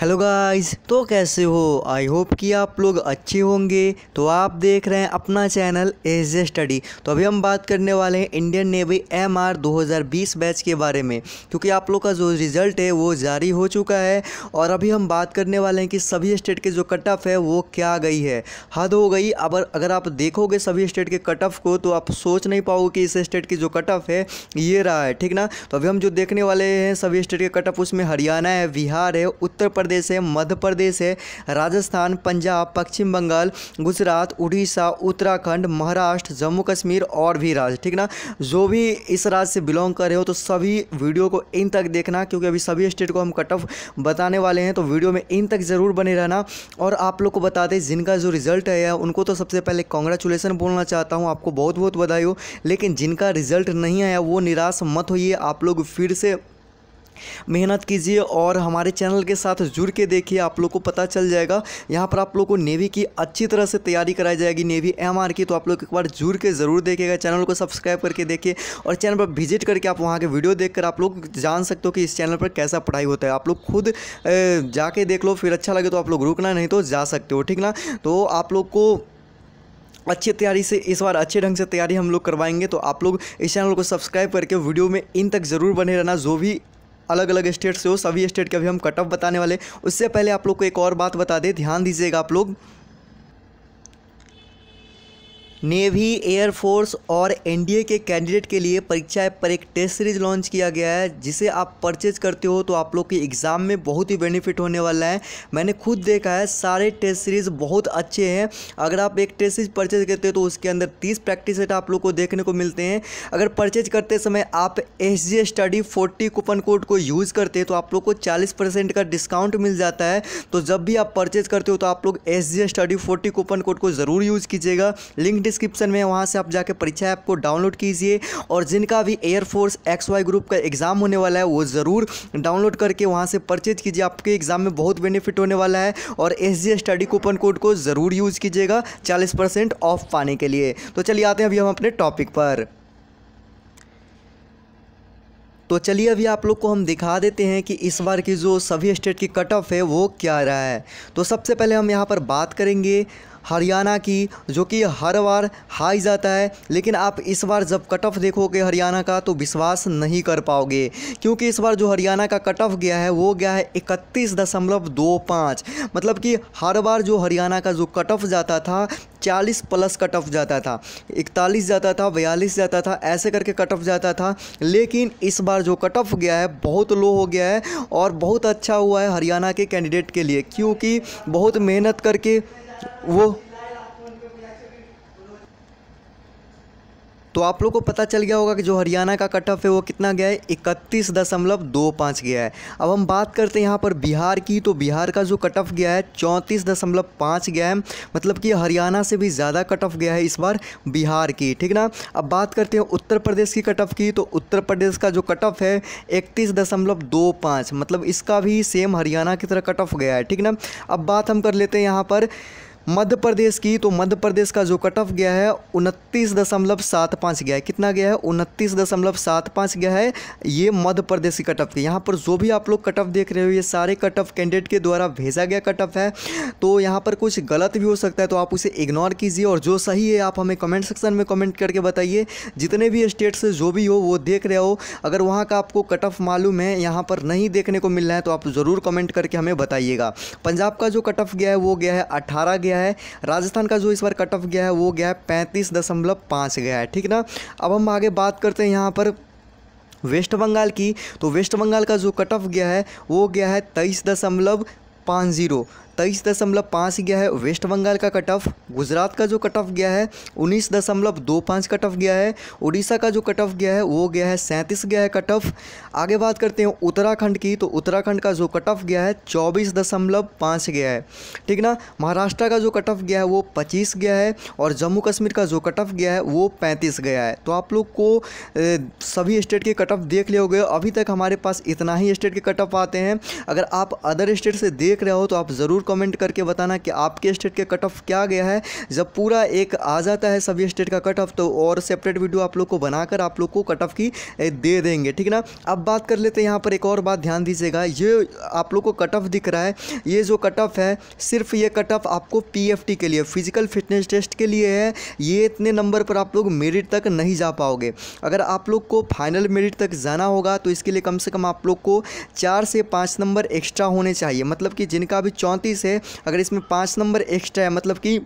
hello guys तो कैसे हो आई होप कि आप लोग अच्छे होंगे तो आप देख रहे हैं अपना चैनल एज ए स्टडी तो अभी हम बात करने वाले हैं इंडियन नेवी एम आर दो बैच के बारे में क्योंकि आप लोग का जो रिज़ल्ट है वो जारी हो चुका है और अभी हम बात करने वाले हैं कि सभी स्टेट के जो कट ऑफ है वो क्या गई है हद हो गई अब अगर आप देखोगे सभी स्टेट के कट ऑफ को तो आप सोच नहीं पाओगे कि इस स्टेट की जो कट ऑफ है ये रहा है ठीक ना तो अभी हम जो देखने वाले हैं सभी स्टेट के कट ऑफ उसमें हरियाणा है बिहार है उत्तर प्रदेश प्रदेश है मध्य प्रदेश है राजस्थान पंजाब पश्चिम बंगाल गुजरात उड़ीसा उत्तराखंड महाराष्ट्र जम्मू कश्मीर और भी राज्य ठीक ना जो भी इस राज्य से बिलोंग कर रहे हो तो सभी वीडियो को इन तक देखना क्योंकि अभी सभी स्टेट को हम कट ऑफ बताने वाले हैं तो वीडियो में इन तक ज़रूर बने रहना और आप लोग को बता दें जिनका जो रिजल्ट है उनको तो सबसे पहले कॉन्ग्रेचुलेसन बोलना चाहता हूँ आपको बहुत बहुत बधाई हो लेकिन जिनका रिजल्ट नहीं आया वो निराश मत होइए आप लोग फिर से मेहनत कीजिए और हमारे चैनल के साथ जुड़ के देखिए आप लोग को पता चल जाएगा यहाँ पर आप लोग को नेवी की अच्छी तरह से तैयारी कराई जाएगी नेवी एम की तो आप लोग एक बार जुड़ के ज़रूर देखिएगा चैनल को सब्सक्राइब करके देखिए और चैनल पर विजिट करके आप वहाँ के वीडियो देख आप लोग जान सकते हो कि इस चैनल पर कैसा पढ़ाई होता है आप लोग खुद जाके देख लो फिर अच्छा लगे तो आप लोग रुकना नहीं तो जा सकते हो ठीक ना तो आप लोग को अच्छी तैयारी से इस बार अच्छे ढंग से तैयारी हम लोग करवाएंगे तो आप लोग इस चैनल को सब्सक्राइब करके वीडियो में इन तक ज़रूर बने रहना जो भी अलग अलग स्टेट से हो सभी स्टेट के अभी हम कटअप बताने वाले उससे पहले आप लोग को एक और बात बता दें ध्यान दीजिएगा आप लोग नेवी एयरफोर्स और एनडीए के कैंडिडेट के लिए परीक्षा ऐप पर एक टेस्ट सीरीज लॉन्च किया गया है जिसे आप परचेज करते हो तो आप लोग के एग्ज़ाम में बहुत ही बेनिफिट होने वाला है मैंने खुद देखा है सारे टेस्ट सीरीज़ बहुत अच्छे हैं अगर आप एक टेस्ट सीरीज परचेज करते हो तो उसके अंदर तीस प्रैक्टिस सेट आप लोग को देखने को मिलते हैं अगर परचेज करते समय आप S study forty coupon code को यूज़ करते हैं तो आप लोग को चालीस का डिस्काउंट मिल जाता है तो जब भी आप परचेज करते हो तो आप लोग S study forty coupon code को ज़रूर यूज़ कीजिएगा लिंक डिस्क्रिप्शन में वहाँ से आप जाकर परीक्षा ऐप को डाउनलोड कीजिए और जिनका भी एयरफोर्स एक्स वाई ग्रुप का एग्ज़ाम होने वाला है वो ज़रूर डाउनलोड करके वहाँ से परचेज कीजिए आपके एग्ज़ाम में बहुत बेनिफिट होने वाला है और S G study coupon code को ज़रूर यूज़ कीजिएगा चालीस परसेंट ऑफ पाने के लिए तो चलिए आते हैं अभी हम अपने टॉपिक पर तो चलिए अभी आप लोग को हम दिखा देते हैं कि इस बार की जो सभी स्टेट की कट ऑफ है वो क्या रहा है तो सबसे पहले हम यहाँ पर बात करेंगे हरियाणा की जो कि हर बार हाई जाता है लेकिन आप इस बार जब कट ऑफ देखोगे हरियाणा का तो विश्वास नहीं कर पाओगे क्योंकि इस बार जो हरियाणा का कट ऑफ गया है वो गया है इकतीस दशमलव दो पाँच मतलब कि हर बार जो हरियाणा का जो कट ऑफ जाता था चालीस प्लस कट ऑफ जाता था इकतालीस जाता था बयालीस जाता था ऐसे करके कट ऑफ जाता था लेकिन इस बार जो कट ऑफ गया है बहुत लो हो गया है और बहुत अच्छा हुआ है हरियाणा के कैंडिडेट के लिए क्योंकि बहुत मेहनत करके वो तो आप लोग को पता चल गया होगा कि जो हरियाणा का कट ऑफ है वो कितना गया है इकतीस दशमलव दो पाँच गया है अब हम बात करते हैं यहाँ पर बिहार की तो बिहार का जो कट ऑफ गया है चौंतीस दशमलव पाँच गया है मतलब कि हरियाणा से भी ज़्यादा कट ऑफ गया है इस बार बिहार की ठीक ना अब बात करते हैं उत्तर प्रदेश की कट ऑफ की तो उत्तर प्रदेश का जो कट ऑफ है इकतीस दशमलव दो पाँच मतलब इसका भी सेम हरियाणा की तरह कट ऑफ गया है ठीक ना अब बात हम कर लेते हैं यहाँ पर मध्य प्रदेश की तो मध्य प्रदेश का जो कट ऑफ गया है उनतीस दशमलव सात पाँच गया है कितना गया है उनतीस दशमलव सात पाँच गया है ये मध्य प्रदेश की कट ऑफ यहाँ पर जो भी आप लोग कट ऑफ देख रहे हो ये सारे कट ऑफ कैंडिडेट के द्वारा भेजा गया कट ऑफ है तो यहाँ पर कुछ गलत भी हो सकता है तो आप उसे इग्नोर कीजिए और जो सही है आप हमें कमेंट सेक्शन में कमेंट करके बताइए जितने भी स्टेट से जो भी हो वो देख रहे हो अगर वहाँ का आपको कट ऑफ मालूम है यहाँ पर नहीं देखने को मिल रहा है तो आप ज़रूर कमेंट करके हमें बताइएगा पंजाब का जो कट ऑफ गया है वो गया है अठारह गया गया है राजस्थान का जो इस बार कट ऑफ गया है वो गया है पैंतीस दशमलव पाँच गया है ठीक ना अब हम आगे बात करते हैं यहाँ पर वेस्ट बंगाल की तो वेस्ट बंगाल का जो कट ऑफ गया है वो गया है तेईस दशमलव पाँच जीरो तेईस दशमलव पाँच गया है वेस्ट बंगाल का कट ऑफ गुजरात का जो कट ऑफ गया है उन्नीस दशमलव दो पाँच कट ऑफ गया है उड़ीसा का जो कट ऑफ गया है वो गया है सैंतीस गया है कट ऑफ आगे बात करते हैं उत्तराखंड की तो उत्तराखंड का जो कट ऑफ गया है चौबीस दशमलव पाँच गया है ठीक ना महाराष्ट्र का जो कट ऑफ गया है वो पच्चीस गया है और जम्मू कश्मीर का जो कट ऑफ गया है वो पैंतीस गया है तो आप लोग को सभी स्टेट के कट ऑफ देख लिए गए अभी तक हमारे पास इतना ही स्टेट के कट ऑफ आते हैं अगर आप अदर स्टेट से देख रहे हो तो आप ज़रूर कमेंट करके बताना कि आपके स्टेट के कट ऑफ क्या गया है जब पूरा एक आ जाता है सभी स्टेट का कट ऑफ तो और सेपरेट वीडियो आप लोग को बनाकर आप लोग को कट ऑफ की दे देंगे ठीक ना अब बात कर लेते हैं यहाँ पर एक और बात ध्यान दीजिएगा ये आप लोग को कट ऑफ दिख रहा है ये जो कट ऑफ है सिर्फ ये कट ऑफ आपको पी के लिए फिजिकल फिटनेस टेस्ट के लिए है ये इतने नंबर पर आप लोग मेरिट तक नहीं जा पाओगे अगर आप लोग को फाइनल मेरिट तक जाना होगा तो इसके लिए कम से कम आप लोग को चार से पाँच नंबर एक्स्ट्रा होने चाहिए मतलब कि जिनका भी चौंतीस से अगर इसमें पाँच नंबर एक्स्ट्रा है मतलब कि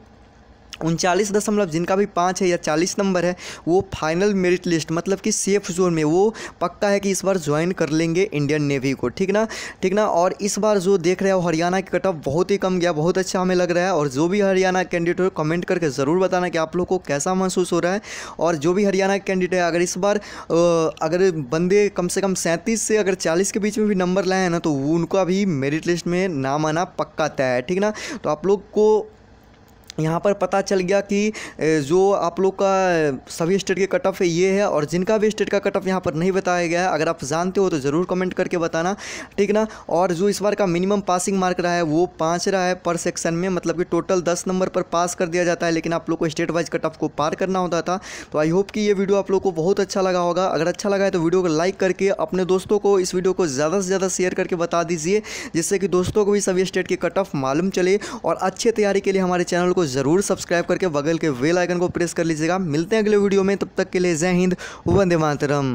उनचालीस दशमलव जिनका भी पाँच है या चालीस नंबर है वो फाइनल मेरिट लिस्ट मतलब कि सेफ जोन में वो पक्का है कि इस बार ज्वाइन कर लेंगे इंडियन नेवी को ठीक ना ठीक ना और इस बार जो देख रहे हो हरियाणा की कटअप बहुत ही कम गया बहुत अच्छा हमें लग रहा है और जो भी हरियाणा कैंडिडेट हो कमेंट करके ज़रूर बताना कि आप लोग को कैसा महसूस हो रहा है और जो भी हरियाणा कैंडिडेट है अगर इस बार अगर बंदे कम से कम सैंतीस से अगर चालीस के बीच में भी नंबर लाए हैं ना तो उनका भी मेरिट लिस्ट में नाम आना पक्का तय है ठीक ना तो आप लोग को यहाँ पर पता चल गया कि जो आप लोग का सभी स्टेट के कट ऑफ ये है और जिनका भी स्टेट का कट ऑफ यहाँ पर नहीं बताया गया है अगर आप जानते हो तो ज़रूर कमेंट करके बताना ठीक ना और जो इस बार का मिनिमम पासिंग मार्क रहा है वो पाँच रहा है पर सेक्शन में मतलब कि टोटल दस नंबर पर पास कर दिया जाता है लेकिन आप लोग को स्टेट वाइज कट ऑफ को पार करना होता था तो आई होप कि ये वीडियो आप लोग को बहुत अच्छा लगा होगा अगर अच्छा लगा है तो वीडियो को लाइक करके अपने दोस्तों को इस वीडियो को ज़्यादा से ज़्यादा शेयर करके बता दीजिए जिससे कि दोस्तों को भी सभी स्टेट के कट ऑफ मालूम चले और अच्छी तैयारी के लिए हमारे चैनल को ज़रूर सब्सक्राइब करके बगल के वेल आइकन को प्रेस कर लीजिएगा मिलते हैं अगले वीडियो में तब तक के लिए जय हिंद वंदे मातरम